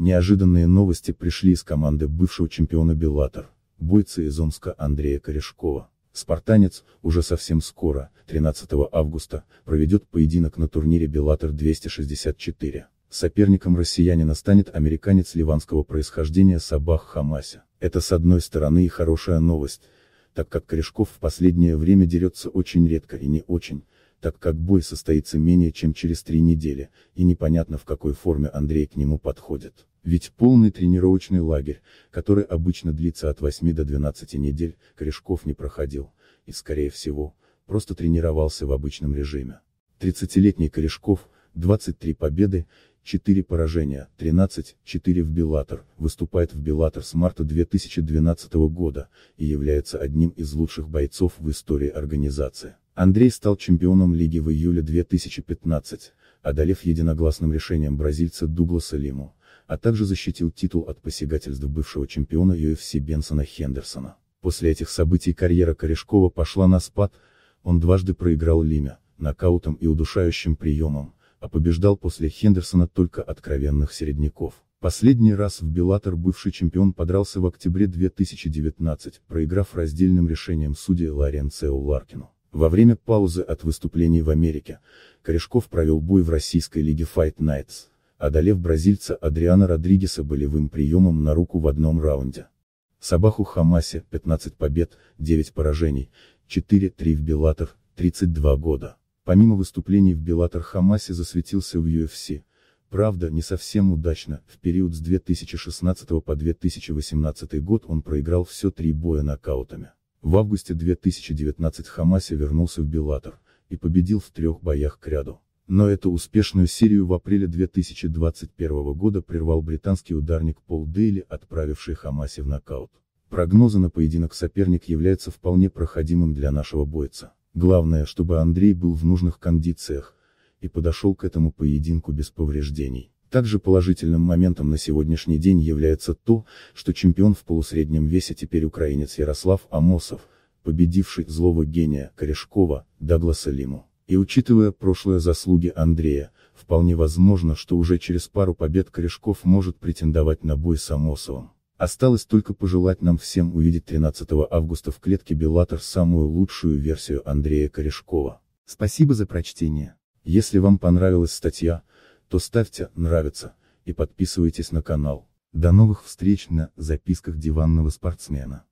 Неожиданные новости пришли из команды бывшего чемпиона Беллатор, бойца из Омска Андрея Корешкова. Спартанец, уже совсем скоро, 13 августа, проведет поединок на турнире Беллатор 264. Соперником россиянина станет американец ливанского происхождения Сабах Хамася. Это с одной стороны и хорошая новость, так как Корешков в последнее время дерется очень редко и не очень, так как бой состоится менее чем через три недели, и непонятно в какой форме Андрей к нему подходит. Ведь полный тренировочный лагерь, который обычно длится от 8 до 12 недель, Корешков не проходил, и скорее всего, просто тренировался в обычном режиме. 30-летний Корешков, 23 победы, 4 поражения, 13-4 в Беллатор, выступает в Беллатор с марта 2012 года, и является одним из лучших бойцов в истории организации. Андрей стал чемпионом лиги в июле 2015, одолев единогласным решением бразильца Дугласа Лиму, а также защитил титул от посягательств бывшего чемпиона UFC Бенсона Хендерсона. После этих событий карьера Корешкова пошла на спад, он дважды проиграл Лиме, нокаутом и удушающим приемом, а побеждал после Хендерсона только откровенных середняков. Последний раз в Беллатор бывший чемпион подрался в октябре 2019, проиграв раздельным решением судьи Лоренцео Ларкину. Во время паузы от выступлений в Америке, Корешков провел бой в российской лиге Fight Nights, одолев бразильца Адриана Родригеса болевым приемом на руку в одном раунде. Сабаху Хамасе, 15 побед, 9 поражений, 4-3 в Белатов, 32 года. Помимо выступлений в Белатор Хамасе засветился в UFC, правда, не совсем удачно, в период с 2016 по 2018 год он проиграл все три боя нокаутами. В августе 2019 Хамасе вернулся в Белатов, и победил в трех боях кряду. Но эту успешную серию в апреле 2021 года прервал британский ударник Пол Дейли, отправивший Хамасе в нокаут. Прогнозы на поединок соперник являются вполне проходимым для нашего бойца. Главное, чтобы Андрей был в нужных кондициях, и подошел к этому поединку без повреждений. Также положительным моментом на сегодняшний день является то, что чемпион в полусреднем весе теперь украинец Ярослав Амосов, победивший злого гения Корешкова, Дагласа Лиму. И учитывая прошлые заслуги Андрея, вполне возможно, что уже через пару побед Корешков может претендовать на бой с Амосовым. Осталось только пожелать нам всем увидеть 13 августа в клетке Беллатор самую лучшую версию Андрея Корешкова. Спасибо за прочтение. Если вам понравилась статья, то ставьте «нравится» и подписывайтесь на канал. До новых встреч на «Записках диванного спортсмена».